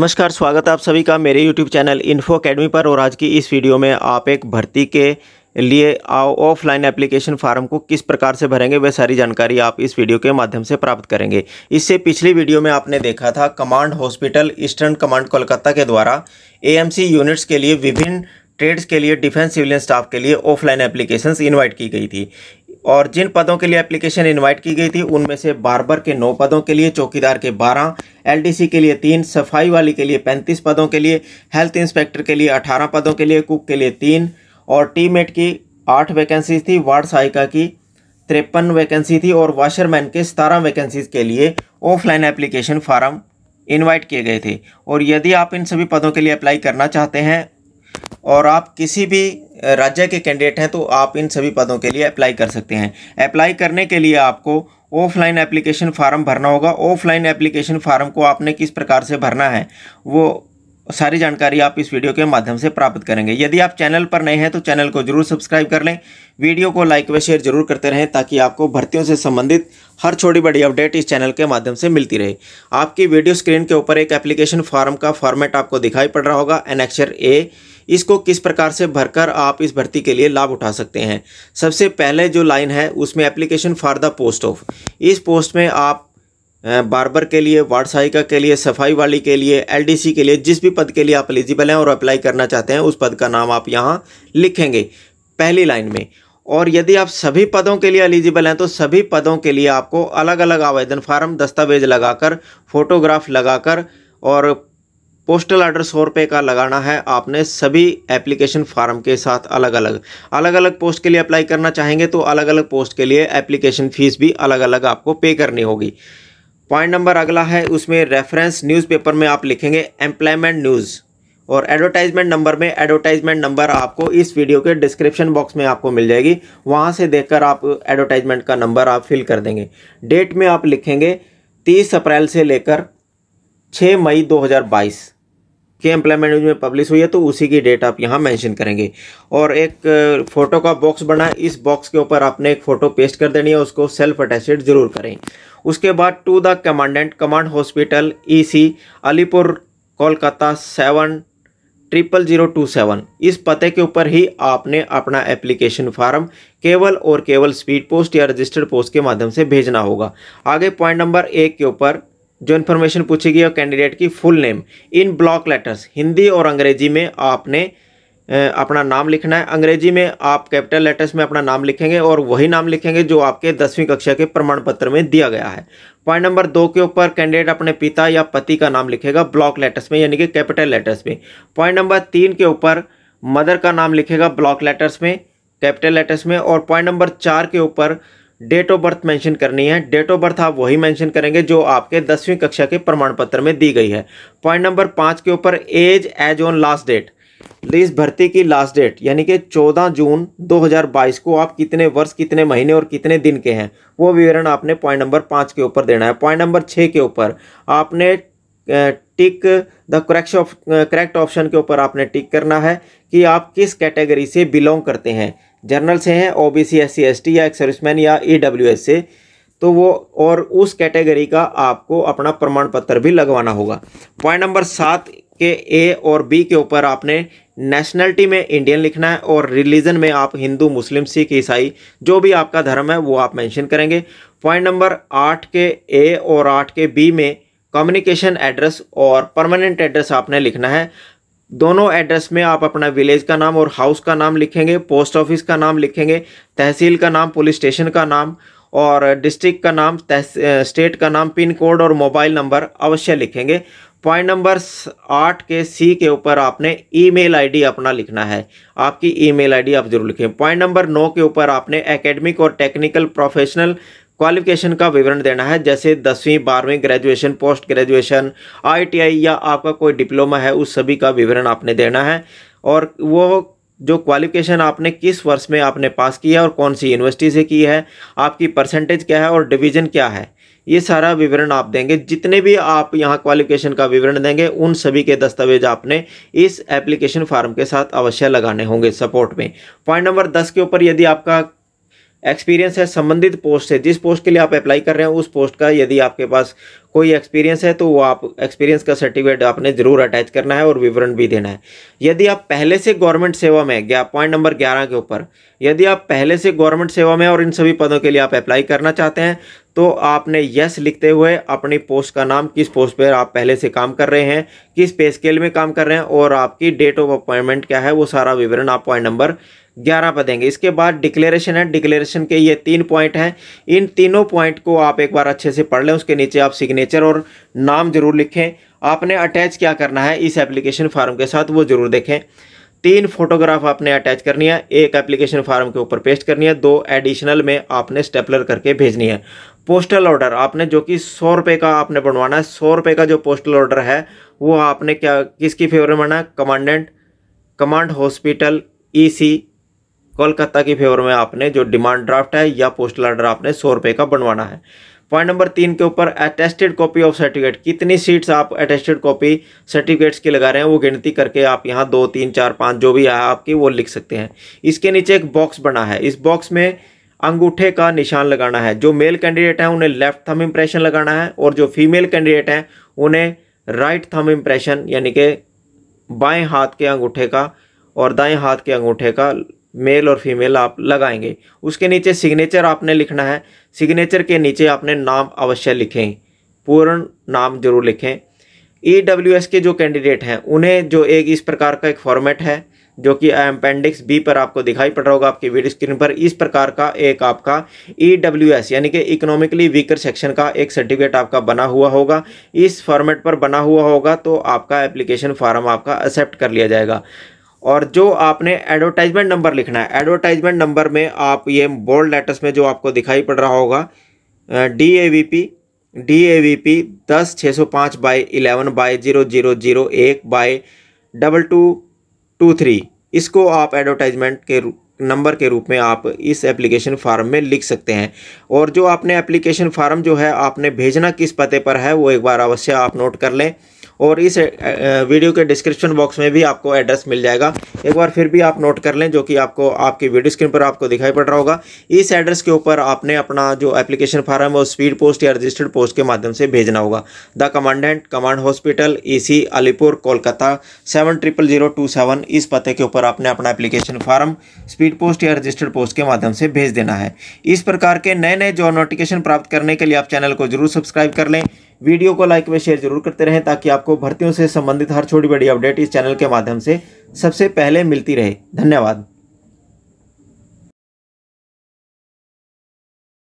नमस्कार स्वागत है आप सभी का मेरे YouTube चैनल इन्फो अकेडमी पर और आज की इस वीडियो में आप एक भर्ती के लिए ऑफलाइन एप्लीकेशन फार्म को किस प्रकार से भरेंगे वह सारी जानकारी आप इस वीडियो के माध्यम से प्राप्त करेंगे इससे पिछली वीडियो में आपने देखा था command hospital eastern command Kolkata के द्वारा ए यूनिट्स के लिए विभिन्न ट्रेड्स के लिए डिफेंस सिविलियन स्टाफ के लिए ऑफलाइन एप्लीकेशंस इनवाइट की गई थी और जिन पदों के लिए एप्लीकेशन इनवाइट की गई थी उनमें से बारबर के नौ पदों के लिए चौकीदार के बारह एलडीसी के लिए तीन सफाई वाली के लिए पैंतीस पदों के लिए हेल्थ इंस्पेक्टर के लिए अठारह पदों के लिए कुक के लिए तीन और टीमेट की आठ वैकेंसीज थी वार्ड सहायिका की तिरपन वैकेंसी थी और वाशरमैन के सतारह वैकेंसीज के लिए ऑफलाइन एप्लीकेशन फार्म इनवाइट किए गए थे और यदि आप इन सभी पदों के लिए अप्लाई करना चाहते हैं और आप किसी भी राज्य के कैंडिडेट हैं तो आप इन सभी पदों के लिए अप्लाई कर सकते हैं अप्लाई करने के लिए आपको ऑफलाइन एप्लीकेशन फार्म भरना होगा ऑफलाइन एप्लीकेशन फार्म को आपने किस प्रकार से भरना है वो सारी जानकारी आप इस वीडियो के माध्यम से प्राप्त करेंगे यदि आप चैनल पर नए हैं तो चैनल को जरूर सब्सक्राइब कर लें वीडियो को लाइक व शेयर जरूर करते रहें ताकि आपको भर्तियों से संबंधित हर छोटी बड़ी अपडेट इस चैनल के माध्यम से मिलती रहे आपकी वीडियो स्क्रीन के ऊपर एक एप्लीकेशन फॉर्म का फॉर्मेट आपको दिखाई पड़ रहा होगा एनएक्चर ए इसको किस प्रकार से भरकर आप इस भर्ती के लिए लाभ उठा सकते हैं सबसे पहले जो लाइन है उसमें application for the post of इस पोस्ट में आप बारबर के लिए वार्ड सहायिका के लिए सफाई वाली के लिए एलडीसी के लिए जिस भी पद के लिए आप एलिजिबल हैं और अप्लाई करना चाहते हैं उस पद का नाम आप यहाँ लिखेंगे पहली लाइन में और यदि आप सभी पदों के लिए एलिजिबल हैं तो सभी पदों के लिए आपको अलग अलग आवेदन फार्म दस्तावेज लगाकर फोटोग्राफ लगाकर और पोस्टल आर्डर सौ रुपये का लगाना है आपने सभी एप्लीकेशन फार्म के साथ अलग अलग अलग अलग पोस्ट के लिए अप्लाई करना चाहेंगे तो अलग अलग पोस्ट के लिए एप्लीकेशन फ़ीस भी अलग अलग आपको पे करनी होगी पॉइंट नंबर अगला है उसमें रेफरेंस न्यूज़पेपर में आप लिखेंगे एम्प्लॉयमेंट न्यूज़ और एडवर्टाइजमेंट नंबर में एडवर्टाइजमेंट नंबर आपको इस वीडियो के डिस्क्रिप्शन बॉक्स में आपको मिल जाएगी वहाँ से देखकर आप एडवर्टाइजमेंट का नंबर आप फिल कर देंगे डेट में आप लिखेंगे तीस अप्रैल से लेकर छः मई 2022 के एम्प्लॉयमेंट में पब्लिश हुई है तो उसी की डेट आप यहाँ मेंशन करेंगे और एक फ़ोटो का बॉक्स बना इस बॉक्स के ऊपर आपने एक फ़ोटो पेस्ट कर देनी है उसको सेल्फ अटैचेड ज़रूर करें उसके बाद to the commandant command hospital C Alipur Kolkata seven triple zero two seven इस पते के ऊपर ही आपने अपना एप्लीकेशन फार्म केवल और केवल स्पीड पोस्ट या रजिस्टर्ड पोस्ट के माध्यम से भेजना होगा आगे पॉइंट नंबर एक के ऊपर जो इन्फॉर्मेशन पूछेगी और कैंडिडेट की full name in block letters Hindi और अंग्रेजी में आपने अपना नाम लिखना है अंग्रेजी में आप कैपिटल लेटर्स में अपना नाम लिखेंगे और वही नाम लिखेंगे जो आपके दसवीं कक्षा के प्रमाण पत्र में दिया गया है पॉइंट नंबर दो के ऊपर कैंडिडेट अपने पिता या पति का नाम लिखेगा ब्लॉक लेटर्स में यानी कि कैपिटल लेटर्स में पॉइंट नंबर तीन के ऊपर मदर का नाम लिखेगा ब्लॉक लेटर्स में कैपिटल लेटर्स में और पॉइंट नंबर चार के ऊपर डेट ऑफ बर्थ मेंशन करनी है डेट ऑफ बर्थ आप वही मेंशन करेंगे जो आपके दसवीं कक्षा के प्रमाण पत्र में दी गई है पॉइंट नंबर पाँच के ऊपर age age on last date इस भर्ती की लास्ट डेट यानी कि 14 जून 2022 को आप कितने वर्ष कितने महीने और कितने दिन के हैं वो विवरण आपने पॉइंट नंबर पाँच के ऊपर देना है पॉइंट नंबर छः के ऊपर आपने tick the correct correct option के ऊपर आपने टिक करना है कि आप किस कैटेगरी से बिलोंग करते हैं जनरल से हैं O B C S C S T या एक सर्विसमैन या ई डब्ल्यू एस से तो वो और उस कैटेगरी का आपको अपना प्रमाण पत्र भी लगवाना होगा पॉइंट नंबर सात के ए और बी के ऊपर आपने नेशनलिटी में इंडियन लिखना है और रिलीजन में आप हिंदू मुस्लिम सिख ईसाई जो भी आपका धर्म है वो आप मेंशन करेंगे पॉइंट नंबर आठ के ए और आठ के बी में कम्युनिकेशन एड्रेस और परमानेंट एड्रेस आपने लिखना है दोनों एड्रेस में आप अपना विलेज का नाम और हाउस का नाम लिखेंगे पोस्ट ऑफिस का नाम लिखेंगे तहसील का नाम पुलिस स्टेशन का नाम और डिस्ट्रिक्ट का नाम स्टेट का नाम पिन कोड और मोबाइल नंबर अवश्य लिखेंगे पॉइंट नंबर आठ के सी के ऊपर आपने ईमेल आईडी अपना लिखना है आपकी ईमेल आईडी आप जरूर लिखें पॉइंट नंबर नौ के ऊपर आपने एकेडमिक और टेक्निकल प्रोफेशनल क्वालिफिकेशन का विवरण देना है जैसे दसवीं बारहवीं ग्रेजुएशन पोस्ट ग्रेजुएशन आईटीआई या आपका कोई डिप्लोमा है उस सभी का विवरण आपने देना है और वो जो क्वालिफिकेशन आपने किस वर्ष में आपने पास किया और कौन सी यूनिवर्सिटी से की है आपकी परसेंटेज क्या है और डिवीज़न क्या है ये सारा विवरण आप देंगे जितने भी आप यहाँ क्वालिफिकेशन का विवरण देंगे उन सभी के दस्तावेज आपने इस एप्लीकेशन फार्म के साथ अवश्य लगाने होंगे सपोर्ट में पॉइंट नंबर दस के ऊपर यदि आपका एक्सपीरियंस है संबंधित पोस्ट है जिस पोस्ट के लिए आप अप्लाई कर रहे हैं उस पोस्ट का यदि आपके पास कोई एक्सपीरियंस है तो वो आप एक्सपीरियंस का सर्टिफिकेट आपने ज़रूर अटैच करना है और विवरण भी देना है यदि आप पहले से गवर्नमेंट सेवा में पॉइंट नंबर ग्यारह के ऊपर यदि आप पहले से गवर्नमेंट सेवा में और इन सभी पदों के लिए आप अप्लाई करना चाहते हैं तो आपने यस लिखते हुए अपनी पोस्ट का नाम किस पोस्ट पर आप पहले से काम कर रहे हैं किस पे स्केल में काम कर रहे हैं और आपकी डेट ऑफ अपॉइंटमेंट क्या है वो सारा विवरण आप पॉइंट नंबर ग्यारह पर देंगे इसके बाद डिक्लेरेशन है डिक्लेरेशन के ये तीन पॉइंट हैं इन तीनों पॉइंट को आप एक बार अच्छे से पढ़ लें उसके नीचे आप सिग्नेचर सिग्नेचर और नाम जरूर लिखें आपने अटैच क्या करना है इस एप्लीकेशन फार्म के साथ वो ज़रूर देखें तीन फोटोग्राफ आपने अटैच करनी है एक एप्लीकेशन फार्म के ऊपर पेस्ट करनी है दो एडिशनल में आपने स्टेपलर करके भेजनी है पोस्टल ऑर्डर आपने जो कि सौ रुपये का आपने बनवाना है सौ रुपये का जो पोस्टल ऑर्डर है वो आपने क्या किसकी फेवर में बनाना है commandant command hospital EC Kolkata की फेवर में आपने जो डिमांड ड्राफ्ट है या पोस्टल ऑर्डर आपने सौ रुपये का बनवाना है पॉइंट नंबर तीन के ऊपर अटेस्टेड कॉपी ऑफ सर्टिफिकेट कितनी सीट्स आप अटेस्टेड कॉपी सर्टिफिकेट्स की लगा रहे हैं वो गिनती करके आप यहाँ दो तीन चार पाँच जो भी आया आपकी वो लिख सकते हैं इसके नीचे एक बॉक्स बना है इस बॉक्स में अंगूठे का निशान लगाना है जो मेल कैंडिडेट हैं उन्हें लेफ्ट थम इम्प्रेशन लगाना है और जो फीमेल कैंडिडेट हैं उन्हें राइट थम इम्प्रेशन यानी कि बाएँ हाथ के अंगूठे का और दाएँ हाथ के अंगूठे का मेल और फीमेल आप लगाएंगे उसके नीचे सिग्नेचर आपने लिखना है सिग्नेचर के नीचे आपने नाम अवश्य लिखें पूर्ण नाम जरूर लिखें ई डब्ल्यू एस के जो कैंडिडेट हैं उन्हें जो एक इस प्रकार का एक फॉर्मेट है जो कि अपेंडिक्स बी पर आपको दिखाई पड़ रहा होगा आपकी वीडियो स्क्रीन पर इस प्रकार का एक आपका ई डब्ल्यू एस यानी कि इकोनॉमिकली वीकर सेक्शन का एक सर्टिफिकेट आपका बना हुआ होगा इस फॉर्मेट पर बना हुआ होगा तो आपका एप्लीकेशन फॉर्म आपका एक्सेप्ट कर लिया जाएगा और जो आपने एडवर्टाइजमेंट नंबर लिखना है एडवर्टाइजमेंट नंबर में आप ये बोल्ड लेटर्स में जो आपको दिखाई पड़ रहा होगा D A V P D A V P दस छः सौ पाँच by eleven by zero zero zero एक by double two two three इसको आप एडवर्टाइजमेंट के नंबर के रूप में आप इस एप्लीकेशन फार्म में लिख सकते हैं और जो आपने एप्लीकेशन फार्म जो है आपने भेजना किस पते पर है वो एक बार अवश्य आप नोट कर लें और इस वीडियो के डिस्क्रिप्शन बॉक्स में भी आपको एड्रेस मिल जाएगा एक बार फिर भी आप नोट कर लें जो कि आपको आपकी वीडियो स्क्रीन पर आपको दिखाई पड़ रहा होगा इस एड्रेस के ऊपर आपने अपना जो एप्लीकेशन फार्म है वो स्पीड पोस्ट या रजिस्टर्ड पोस्ट के माध्यम से भेजना होगा the commandant command hospital E Alipore Kolkata seven triple zero two seven इस पते के ऊपर आपने अपना एप्लीकेशन फार्म स्पीड पोस्ट या रजिस्टर्ड पोस्ट के माध्यम से भेज देना है इस प्रकार के नए नए जॉब नोटिफिकेशन प्राप्त करने के लिए आप चैनल को जरूर सब्सक्राइब कर लें वीडियो को लाइक व शेयर जरूर करते रहें ताकि आपको भर्तियों से संबंधित हर छोटी बड़ी अपडेट इस चैनल के माध्यम से सबसे पहले मिलती रहे धन्यवाद